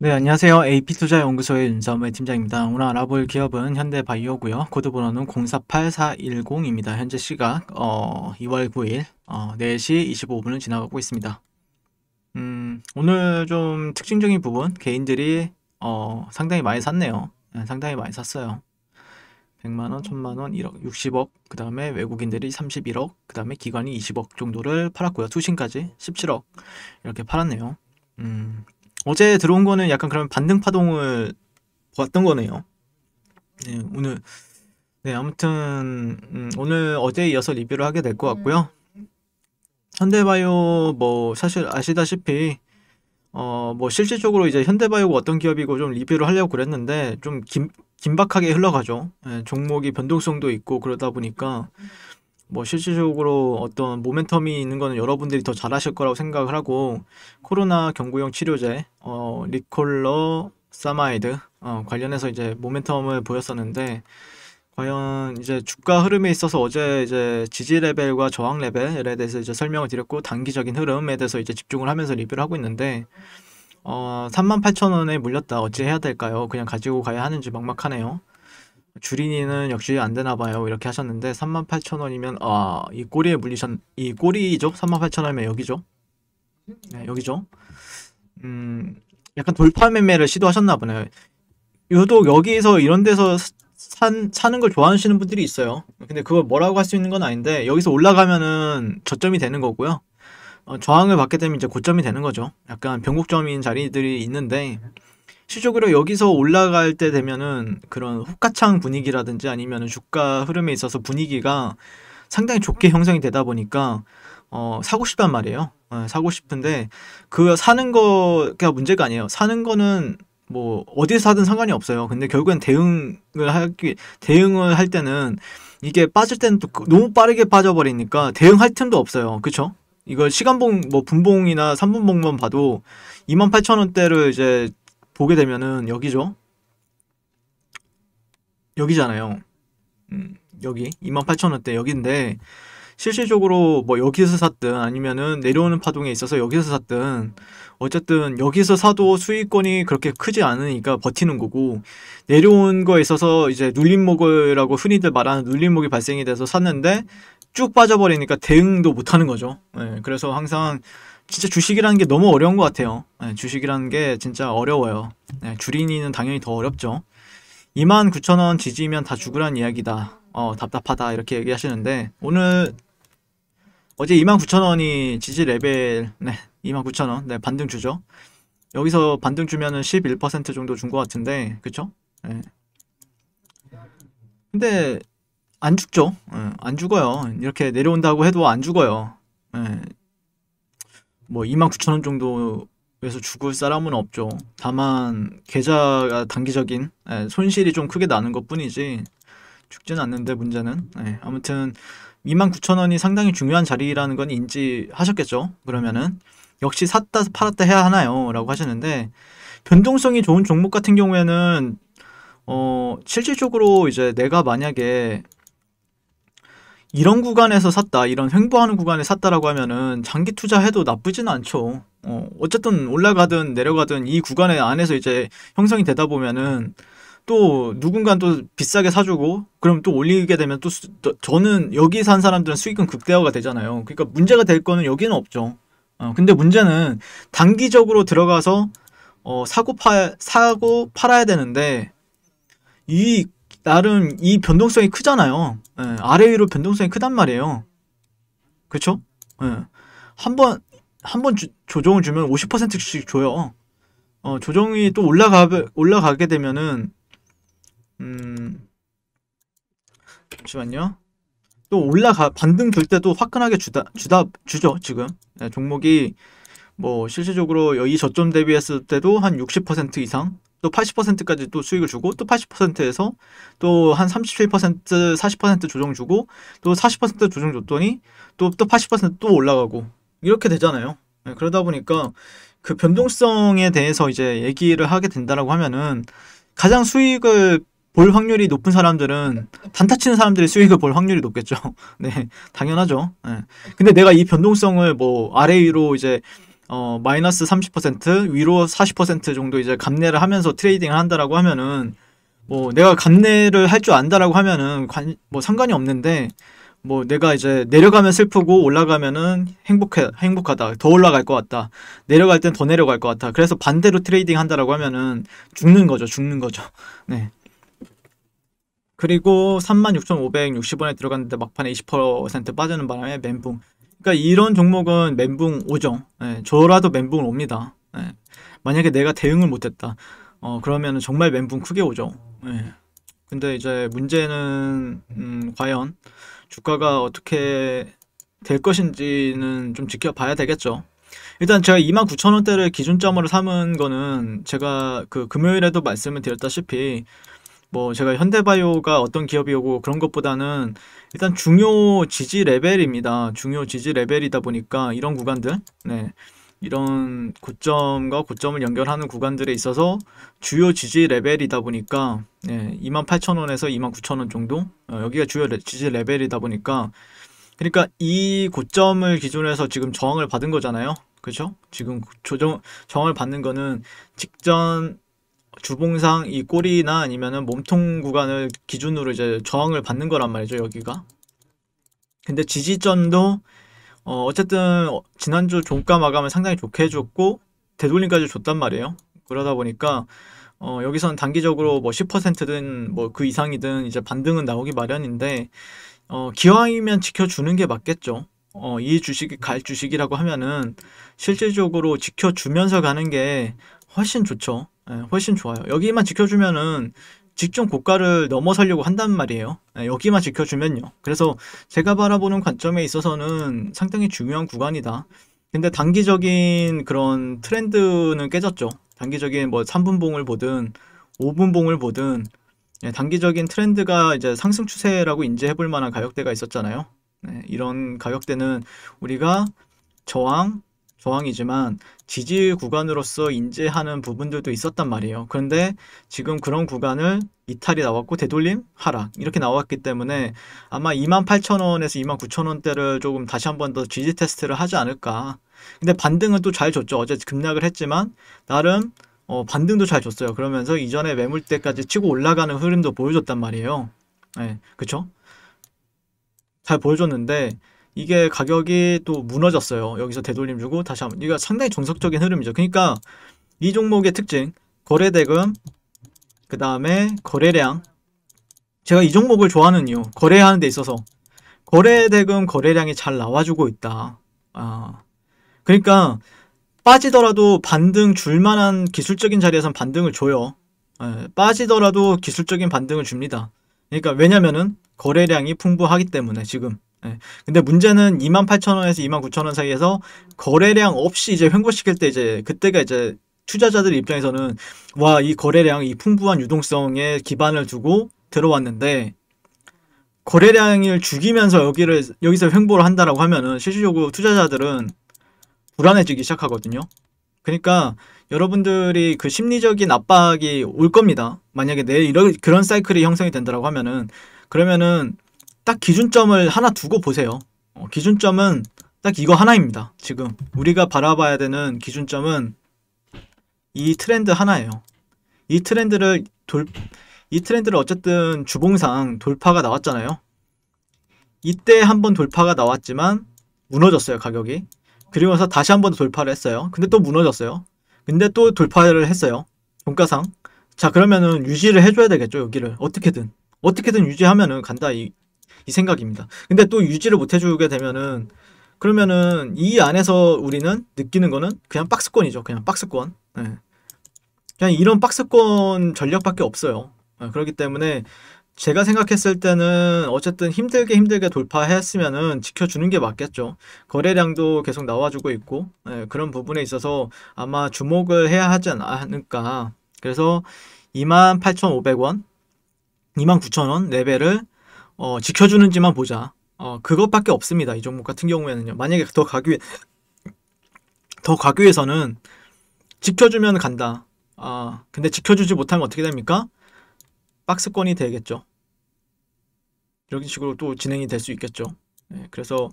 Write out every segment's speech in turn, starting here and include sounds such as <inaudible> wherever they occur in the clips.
네, 안녕하세요. AP투자연구소의 윤서의 팀장입니다. 오늘 알아볼 기업은 현대바이오고요. 코드 번호는 048410입니다. 현재 시각 어, 2월 9일 어, 4시 25분을 지나가고 있습니다. 음, 오늘 좀 특징적인 부분, 개인들이 어, 상당히 많이 샀네요. 네, 상당히 많이 샀어요. 100만원, 1000만원, 1억, 60억, 그 다음에 외국인들이 31억, 그 다음에 기관이 20억 정도를 팔았고요. 투신까지 17억 이렇게 팔았네요. 음, 어제 들어온 거는 약간 그런 반등 파동을 보았던 거네요. 네, 오늘 네 아무튼 음, 오늘 어제 이어서 리뷰를 하게 될것 음. 같고요. 현대바이오 뭐 사실 아시다시피 어 뭐 실질적으로 이제 현대바이오가 어떤 기업이고 좀 리뷰를 하려고 그랬는데 좀 긴, 긴박하게 흘러가죠. 예, 종목이 변동성도 있고 그러다 보니까 뭐 실질적으로 어떤 모멘텀이 있는 거는 여러분들이 더 잘하실 거라고 생각을 하고 코로나 경구용 치료제 어, 리콜러 사마이드 어, 관련해서 이제 모멘텀을 보였었는데 과연 이제 주가 흐름에 있어서 어제 이제 지지 레벨과 저항 레벨에 대해서 이제 설명을 드렸고 단기적인 흐름에 대해서 이제 집중을 하면서 리뷰를 하고 있는데 어, 38,000원에 물렸다 어찌 해야 될까요? 그냥 가지고 가야 하는지 막막하네요. 주린이는 역시 안 되나 봐요. 이렇게 하셨는데 38,000원이면 아, 이 꼬리에 물리셨 이 꼬리죠? 38,000원이면 여기죠? 네, 여기죠. 음, 약간 돌파 매매를 시도하셨나 보네요. 유독 여기서 이런 데서 산, 사는 걸 좋아하시는 분들이 있어요. 근데 그걸 뭐라고 할 수 있는 건 아닌데 여기서 올라가면은 저점이 되는 거고요. 어, 저항을 받게 되면 이제 고점이 되는 거죠. 약간 변곡점인 자리들이 있는데 실적으로 여기서 올라갈 때 되면은 그런 호가창 분위기라든지 아니면 은 주가 흐름에 있어서 분위기가 상당히 좋게 형성이 되다 보니까 어, 사고 싶단 말이에요. 네, 사고 싶은데 그 사는 거가 문제가 아니에요. 사는 거는 뭐 어디서 사든 상관이 없어요. 근데 결국엔 대응을 하기 대응을 할 때는 이게 빠질 때는 또 그 너무 빠르게 빠져버리니까 대응할 틈도 없어요. 그쵸? 이걸 시간봉 뭐 분봉이나 3분봉만 봐도 28,000원대를 이제 보게 되면은 여기죠. 여기잖아요. 음, 여기 28,000원대 여기인데 실질적으로 뭐 여기서 샀든 아니면은 내려오는 파동에 있어서 여기서 샀든 어쨌든 여기서 사도 수익권이 그렇게 크지 않으니까 버티는 거고 내려온 거에 있어서 이제 눌림목이라고 흔히들 말하는 눌림목이 발생이 돼서 샀는데 쭉 빠져버리니까 대응도 못하는 거죠. 네, 그래서 항상 진짜 주식이라는 게 너무 어려운 것 같아요. 네, 주식이라는 게 진짜 어려워요. 네, 예, 주린이는 당연히 더 어렵죠. 29,000원 지지면 다 죽으란 이야기다. 어, 답답하다. 이렇게 얘기하시는데, 오늘, 어제 29,000원이 지지 레벨, 네, 29,000원, 네, 반등 주죠. 여기서 반등 주면은 11% 정도 준 것 같은데, 그쵸? 네. 근데, 안 죽죠. 네, 안 죽어요. 이렇게 내려온다고 해도 안 죽어요. 네, 뭐2 9 0 0원 정도에서 죽을 사람은 없죠. 다만 계좌가 단기적인 예, 손실이 좀 크게 나는 것뿐이지 죽지는 않는데 문제는 예, 아무튼 2 9 0 0원이 상당히 중요한 자리라는 건 인지하셨겠죠. 그러면은 역시 샀다 팔았다 해야 하나요? 라고 하셨는데 변동성이 좋은 종목 같은 경우에는 어 실질적으로 이제 내가 만약에 이런 구간에서 샀다 이런 횡보하는 구간에 샀다라고 하면은 장기 투자해도 나쁘진 않죠 어, 어쨌든 올라가든 내려가든 이 구간에 안에서 이제 형성이 되다 보면은 또 누군간 또 비싸게 사주고 그럼 또 올리게 되면 또 수, 저는 여기 산 사람들은 수익은 극대화가 되잖아요 그러니까 문제가 될 거는 여기는 없죠 어, 근데 문제는 단기적으로 들어가서 어, 사고 파 사고 팔아야 되는데 이 나름 이 변동성이 크잖아요. 예, 아래 위로 변동성이 크단 말이에요. 그쵸? 예. 한 번, 한번 조정을 주면 50%씩 줘요. 어, 조정이 또 올라가, 올라가게 되면은, 음, 잠시만요. 또 올라가, 반등 줄 때도 화끈하게 주다, 주다, 주죠, 지금. 예, 종목이 뭐, 실질적으로 이 저점 대비했을 때도 한 60% 이상, 또 80%까지 또 수익을 주고 또 80%에서 또 한37% 40% 조정 주고 또 40% 조정 줬더니 또 또 80%또 올라가고 이렇게 되잖아요. 네, 그러다 보니까 그 변동성에 대해서 이제 얘기를 하게 된다라고 하면은 가장 수익을 볼 확률이 높은 사람들은 단타 치는 사람들이 수익을 볼 확률이 높겠죠. <laughs> 네, 당연하죠. 네. 근데 내가 이 변동성을 뭐 아래 위로 이제 어 마이너스 30% 위로 40% 정도 이제 감내를 하면서 트레이딩을 한다라고 하면은 뭐 내가 감내를 할 줄 안다라고 하면은 관, 뭐 상관이 없는데 뭐 내가 이제 내려가면 슬프고 올라가면은 행복해 행복하다 더 올라갈 것 같다 내려갈 땐 더 내려갈 것 같다 그래서 반대로 트레이딩 한다라고 하면은 죽는 거죠 죽는 거죠 네 그리고 36,560원에 들어갔는데 막판에 20% 빠지는 바람에 멘붕 그러니까 이런 종목은 멘붕 오죠. 예, 저라도 멘붕 옵니다. 예, 만약에 내가 대응을 못했다. 어, 그러면 정말 멘붕 크게 오죠. 예. 근데 이제 문제는 음, 과연 주가가 어떻게 될 것인지는 좀 지켜봐야 되겠죠. 일단 제가 29,000원대를 기준점으로 삼은 거는 제가 그 금요일에도 말씀을 드렸다시피 뭐 제가 현대바이오가 어떤 기업이오고 그런 것보다는 일단 중요 지지 레벨입니다. 중요 지지 레벨이다 보니까 이런 구간들, 네. 이런 고점과 고점을 연결하는 구간들에 있어서 주요 지지 레벨이다 보니까 예, 28,000원에서 29,000원 정도 어, 여기가 주요 레, 지지 레벨이다 보니까 그러니까 이 고점을 기준으로 해서 지금 저항을 받은 거잖아요. 그렇죠? 지금 조정 저항을 받는 거는 직전 주봉상 이 꼬리나 아니면은 몸통 구간을 기준으로 이제 저항을 받는 거란 말이죠 여기가 근데 지지점도 어 어쨌든 지난주 종가 마감을 상당히 좋게 해줬고 되돌림까지 줬단 말이에요 그러다 보니까 어 여기선 단기적으로 뭐 10%든 뭐 그 이상이든 이제 반등은 나오기 마련인데 어 기왕이면 지켜주는 게 맞겠죠 어, 이 주식이 갈 주식이라고 하면은 실질적으로 지켜주면서 가는 게 훨씬 좋죠. 예, 훨씬 좋아요. 여기만 지켜주면은 직전 고가를 넘어서려고 한단 말이에요. 예, 여기만 지켜주면요. 그래서 제가 바라보는 관점에 있어서는 상당히 중요한 구간이다. 근데 단기적인 그런 트렌드는 깨졌죠. 단기적인 뭐 3분봉을 보든 5분봉을 보든 예, 단기적인 트렌드가 이제 상승 추세라고 인지해 볼 만한 가격대가 있었잖아요. 이런 가격대는 우리가 저항, 조항이지만 지지 구간으로서 인지하는 부분들도 있었단 말이에요. 그런데 지금 그런 구간을 이탈이 나왔고 되돌림 하락 이렇게 나왔기 때문에 아마 28,000원에서 29,000원대를 조금 다시 한 번 더 지지 테스트를 하지 않을까. 근데 반등은 또 잘 줬죠. 어제 급락을 했지만 나름 어, 반등도 잘 줬어요. 그러면서 이전에 매물대까지 치고 올라가는 흐름도 보여줬단 말이에요. 네, 그쵸? 잘 보여줬는데 이게 가격이 또 무너졌어요. 여기서 되돌림 주고 다시 한번. 이거 상당히 정석적인 흐름이죠. 그러니까 이 종목의 특징, 거래대금, 그 다음에 거래량. 제가 이 종목을 좋아하는 이유, 거래하는 데 있어서 거래대금, 거래량이 잘 나와주고 있다. 아, 그러니까 빠지더라도 반등 줄 만한 기술적인 자리에선 반등을 줘요. 예, 빠지더라도 기술적인 반등을 줍니다. 그러니까 왜냐면은 거래량이 풍부하기 때문에 지금 네. 근데 문제는 28,000원에서 29,000원 사이에서 거래량 없이 이제 횡보시킬 때 이제 그때가 이제 투자자들 입장에서는 와 이 거래량 이 풍부한 유동성에 기반을 두고 들어왔는데 거래량을 죽이면서 여기를 여기서 횡보를 한다라고 하면은 실질적으로 투자자들은 불안해지기 시작하거든요. 그러니까 여러분들이 그 심리적인 압박이 올 겁니다. 만약에 내일 이런 그런 사이클이 형성이 된다라고 하면은 그러면은 딱 기준점을 하나 두고 보세요. 어, 기준점은 딱 이거 하나입니다. 지금 우리가 바라봐야 되는 기준점은 이 트렌드 하나예요. 이 트렌드를 돌, 이 트렌드를 어쨌든 주봉상 돌파가 나왔잖아요. 이때 한번 돌파가 나왔지만 무너졌어요 가격이. 그리고 서 다시 한번 돌파를 했어요. 근데 또 무너졌어요. 근데 또 돌파를 했어요. 종가상. 자 그러면은 유지를 해줘야 되겠죠 여기를 어떻게든 어떻게든 유지하면은 간다 이, 이 생각입니다. 근데 또 유지를 못 해주게 되면은 그러면은 이 안에서 우리는 느끼는 거는 그냥 박스권이죠. 그냥 박스권. 네. 그냥 이런 박스권 전략밖에 없어요. 네. 그렇기 때문에 제가 생각했을 때는 어쨌든 힘들게 힘들게 돌파했으면은 지켜주는 게 맞겠죠. 거래량도 계속 나와주고 있고 네. 그런 부분에 있어서 아마 주목을 해야 하지 않을까. 그래서 28,500원, 29,000원 레벨을 어, 지켜주는지만 보자. 어, 그것밖에 없습니다. 이 종목 같은 경우에는요. 만약에 더 가기 위더 가기 위해서는 지켜주면 간다. 아, 근데 지켜주지 못하면 어떻게 됩니까? 박스권이 되겠죠. 이런 식으로 또 진행이 될 수 있겠죠. 네, 그래서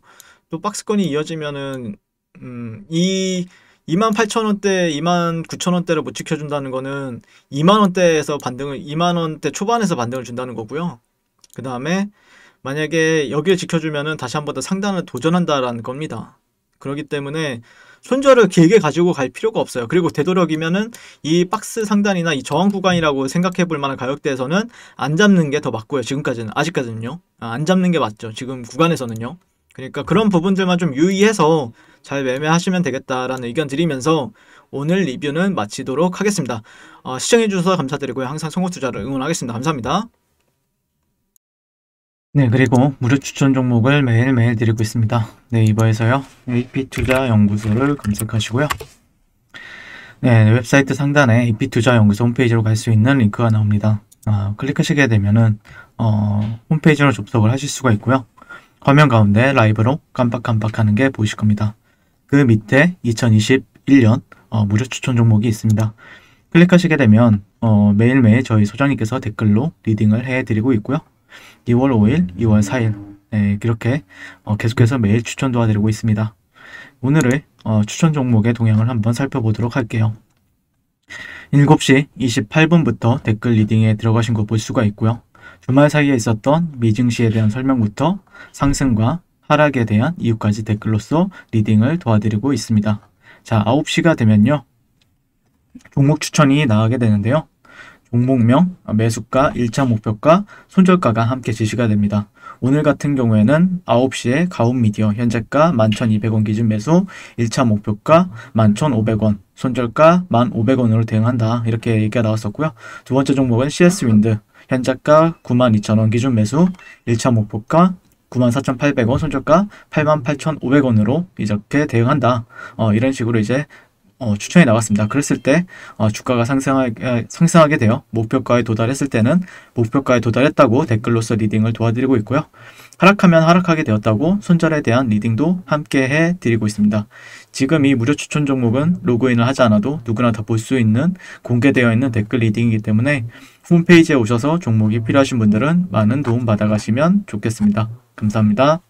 또 박스권이 이어지면은 음, 이 28,000원대, 29,000원대를 못 지켜준다는 거는 2만원대에서 반등을, 2만원대 초반에서 반등을 준다는 거고요. 그 다음에 만약에 여기를 지켜주면은 다시 한 번 더 상단을 도전한다라는 겁니다. 그렇기 때문에 손절을 길게 가지고 갈 필요가 없어요. 그리고 되도록이면은 이 박스 상단이나 이 저항 구간이라고 생각해 볼 만한 가격대에서는 안 잡는 게 더 맞고요. 지금까지는 아직까지는요. 아, 안 잡는 게 맞죠. 지금 구간에서는요. 그러니까 그런 부분들만 좀 유의해서 잘 매매하시면 되겠다라는 의견 드리면서 오늘 리뷰는 마치도록 하겠습니다. 어, 시청해주셔서 감사드리고요. 항상 성공투자를 응원하겠습니다. 감사합니다. 네, 그리고 무료 추천 종목을 매일매일 드리고 있습니다. 네이버에서요. AP투자연구소를 검색하시고요. 네, 웹사이트 상단에 AP투자연구소 홈페이지로 갈 수 있는 링크가 나옵니다. 아, 클릭하시게 되면은 어, 홈페이지로 접속을 하실 수가 있고요. 화면 가운데 라이브로 깜빡깜빡하는 게 보이실 겁니다. 그 밑에 2021년 어, 무료 추천 종목이 있습니다. 클릭하시게 되면 어, 매일매일 저희 소장님께서 댓글로 리딩을 해드리고 있고요. 2월 5일, 2월 4일 네, 이렇게 어, 계속해서 매일 추천 도와드리고 있습니다. 오늘의 어, 추천 종목의 동향을 한번 살펴보도록 할게요. 7시 28분부터 댓글 리딩에 들어가신 거 볼 수가 있고요. 주말 사이에 있었던 미증시에 대한 설명부터 상승과 하락에 대한 이유까지 댓글로써 리딩을 도와드리고 있습니다. 자, 9시가 되면요. 종목 추천이 나가게 되는데요. 종목명, 매수가, 1차 목표가, 손절가가 함께 제시가 됩니다. 오늘 같은 경우에는 9시에 가온미디어 현재가 11,200원 기준 매수, 1차 목표가 11,500원, 손절가 1,500원으로 대응한다. 이렇게 얘기가 나왔었고요. 두 번째 종목은 CS윈드 현재가 92,000원 기준 매수, 1차 목표가 94,800원, 손절가 88,500원으로 이렇게 대응한다. 어, 이런 식으로 이제 어, 추천이 나왔습니다. 그랬을 때 어, 주가가 상승하게, 아, 상승하게 되어 목표가에 도달했을 때는 목표가에 도달했다고 댓글로서 리딩을 도와드리고 있고요. 하락하면 하락하게 되었다고 손절에 대한 리딩도 함께 해드리고 있습니다. 지금 이 무료 추천 종목은 로그인을 하지 않아도 누구나 다 볼 수 있는 공개되어 있는 댓글 리딩이기 때문에 홈페이지에 오셔서 종목이 필요하신 분들은 많은 도움 받아가시면 좋겠습니다. 감사합니다.